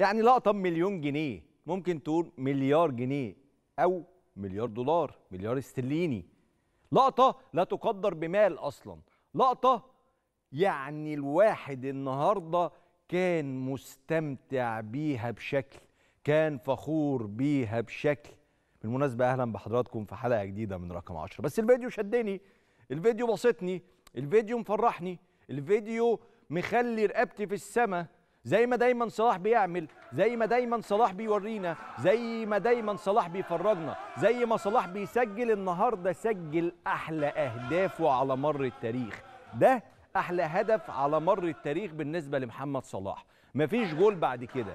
يعني لقطه بمليون جنيه ممكن تقول مليار جنيه او مليار دولار مليار استرليني لقطه لا تقدر بمال اصلا لقطه يعني الواحد النهارده كان مستمتع بيها بشكل كان فخور بيها بشكل بالمناسبه اهلا بحضراتكم في حلقه جديده من رقم 10 بس الفيديو شدني الفيديو بسطني الفيديو مفرحني الفيديو مخلي رقبتي في السماء زي ما دايما صلاح بيعمل زي ما دايما صلاح بيورينا زي ما دايما صلاح بيفرجنا زي ما صلاح بيسجل النهارده سجل احلى اهدافه على مر التاريخ ده احلى هدف على مر التاريخ بالنسبه لمحمد صلاح مفيش جول بعد كده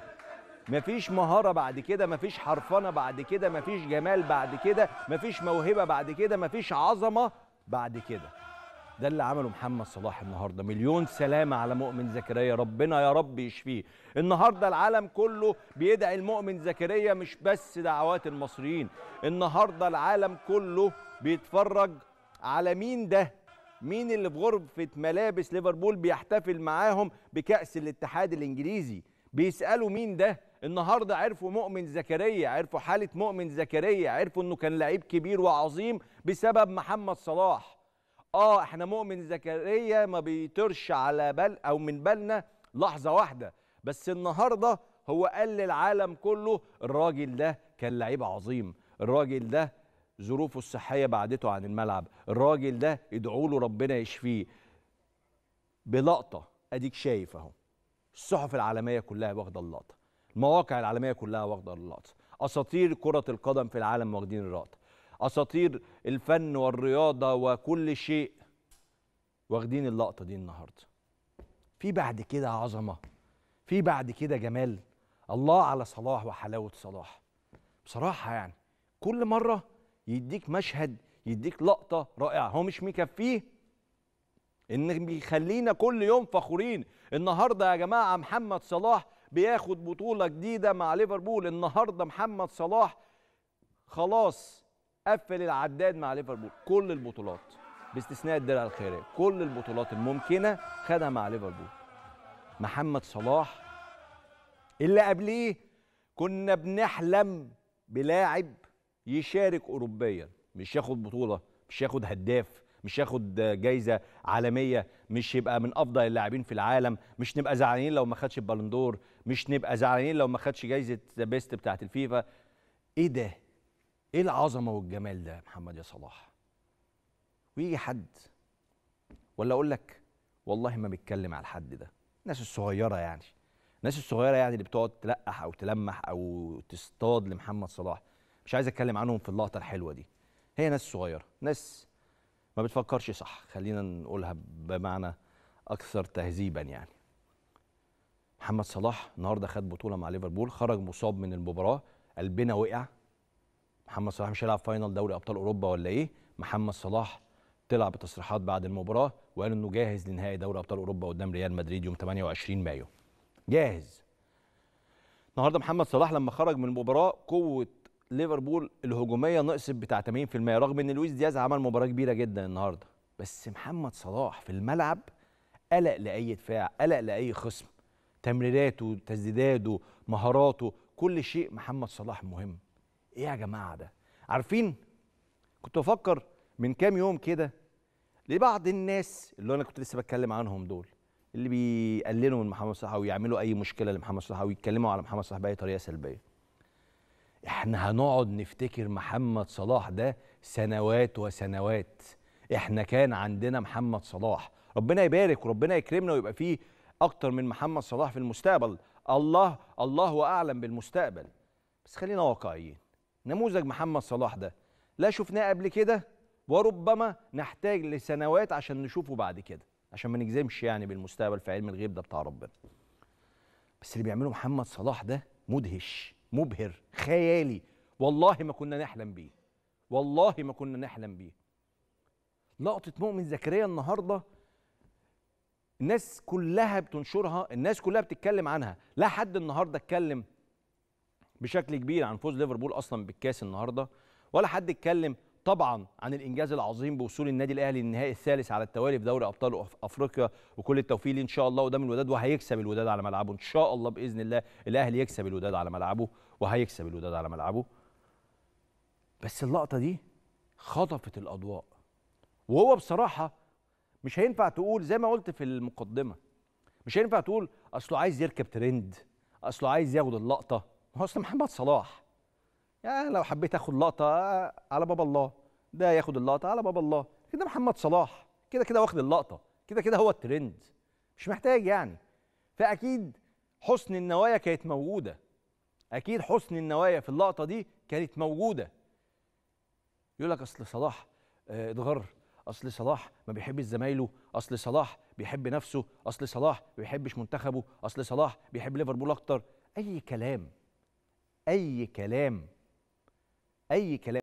مفيش مهاره بعد كده مفيش حرفنه بعد كده مفيش جمال بعد كده مفيش موهبه بعد كده مفيش عظمه بعد كده ده اللي عمله محمد صلاح النهارده مليون سلامه على مؤمن زكريا ربنا يا رب يشفيه النهارده العالم كله بيدعي المؤمن زكريا مش بس دعوات المصريين النهارده العالم كله بيتفرج على مين ده مين اللي في غرفه ملابس ليفربول بيحتفل معاهم بكاس الاتحاد الانجليزي بيسالوا مين ده النهارده عرفوا مؤمن زكريا عرفوا حاله مؤمن زكريا عرفوا انه كان لعيب كبير وعظيم بسبب محمد صلاح اه احنا مؤمن زكريا ما بيطرش على بال او من بالنا لحظه واحده بس النهارده هو قال للعالم كله الراجل ده كان لعيب عظيم الراجل ده ظروفه الصحيه بعدته عن الملعب الراجل ده ادعوا له ربنا يشفيه بلقطه اديك شايف اهو الصحف العالميه كلها واخده اللقطه المواقع العالميه كلها واخده اللقطه اساطير كره القدم في العالم واخدين اللقطه اساطير الفن والرياضه وكل شيء واخدين اللقطه دي النهارده في بعد كده عظمه في بعد كده جمال الله على صلاح وحلاوه صلاح بصراحه يعني كل مره يديك مشهد يديك لقطه رائعه هو مش مكفيه ان بيخلينا كل يوم فخورين النهارده يا جماعه محمد صلاح بياخد بطوله جديده مع ليفربول النهارده محمد صلاح خلاص قفل العداد مع ليفربول كل البطولات باستثناء الدرع الخيريه كل البطولات الممكنه خدها مع ليفربول محمد صلاح اللي قبليه كنا بنحلم بلاعب يشارك اوروبيا مش ياخد بطوله مش ياخد هداف مش ياخد جايزه عالميه مش يبقى من افضل اللاعبين في العالم مش نبقى زعلانين لو ما خدش البالندور مش نبقى زعلانين لو ما خدش جايزه ذا بيست بتاعه الفيفا ايه ده ايه العظمه والجمال ده يا محمد يا صلاح ويجي حد ولا اقول لك والله ما بيتكلم على الحد ده الناس الصغيره يعني الناس الصغيره يعني اللي بتقعد تلقح او تلمح او تصطاد لمحمد صلاح مش عايز اتكلم عنهم في اللقطه الحلوه دي هي ناس صغيره ناس ما بتفكرش صح خلينا نقولها بمعنى اكثر تهذيبا يعني محمد صلاح النهارده خد بطوله مع ليفربول خرج مصاب من المباراه قلبنا وقع محمد صلاح مش هيلعب فاينل دوري ابطال اوروبا ولا ايه محمد صلاح طلع بتصريحات بعد المباراه وقال انه جاهز لنهائي دوري ابطال اوروبا قدام ريال مدريد يوم 28 مايو جاهز النهارده محمد صلاح لما خرج من المباراه قوه ليفربول الهجوميه نقصت بتاع 80% رغم ان لويس دياز عمل مباراه كبيره جدا النهارده بس محمد صلاح في الملعب قلق لاي دفاع قلق لاي خصم تمريراته تسديداته مهاراته كل شيء محمد صلاح مهم ايه يا جماعه ده عارفين كنت بفكر من كام يوم كده لبعض الناس اللي انا كنت لسه بتكلم عنهم دول اللي بيقللوا من محمد صلاح ويعملوا اي مشكله لمحمد صلاح ويتكلموا على محمد صلاح باي طريقه سلبيه احنا هنقعد نفتكر محمد صلاح ده سنوات وسنوات احنا كان عندنا محمد صلاح ربنا يبارك وربنا يكرمنا ويبقى فيه اكتر من محمد صلاح في المستقبل الله الله اعلم بالمستقبل بس خلينا واقعيين نموذج محمد صلاح ده لا شفناه قبل كده وربما نحتاج لسنوات عشان نشوفه بعد كده عشان ما نجزمش يعني بالمستقبل في علم الغيب ده بتاع ربنا بس اللي بيعمله محمد صلاح ده مدهش مبهر خيالي والله ما كنا نحلم بيه والله ما كنا نحلم بيه لقطة مؤمن زكريا النهاردة الناس كلها بتنشرها الناس كلها بتتكلم عنها لا حد النهاردة اتكلم بشكل كبير عن فوز ليفربول اصلا بالكاس النهارده ولا حد اتكلم طبعا عن الانجاز العظيم بوصول النادي الاهلي للنهائي الثالث على التوالي في دوري ابطال افريقيا وكل التوفيق ان شاء الله قدام الوداد وهيكسب الوداد على ملعبه ان شاء الله باذن الله الاهلي يكسب الوداد على ملعبه وهيكسب الوداد على ملعبه بس اللقطه دي خطفت الاضواء وهو بصراحه مش هينفع تقول زي ما قلت في المقدمه مش هينفع تقول اصله عايز يركب ترند اصله عايز ياخد اللقطه حسن محمد صلاح يعني لو حبيت اخد لقطه على باب الله ده ياخد اللقطه على باب الله كده محمد صلاح كده كده واخد اللقطه كده كده هو الترند مش محتاج يعني فاكيد حسن النوايا كانت موجوده اكيد حسن النوايا في اللقطه دي كانت موجوده يقول لك اصل صلاح آه، اتغر اصل صلاح ما بيحبش زمايله اصل صلاح بيحب نفسه اصل صلاح ما بيحبش منتخبه اصل صلاح بيحب ليفربول اكتر اي كلام اي كلام اي كلام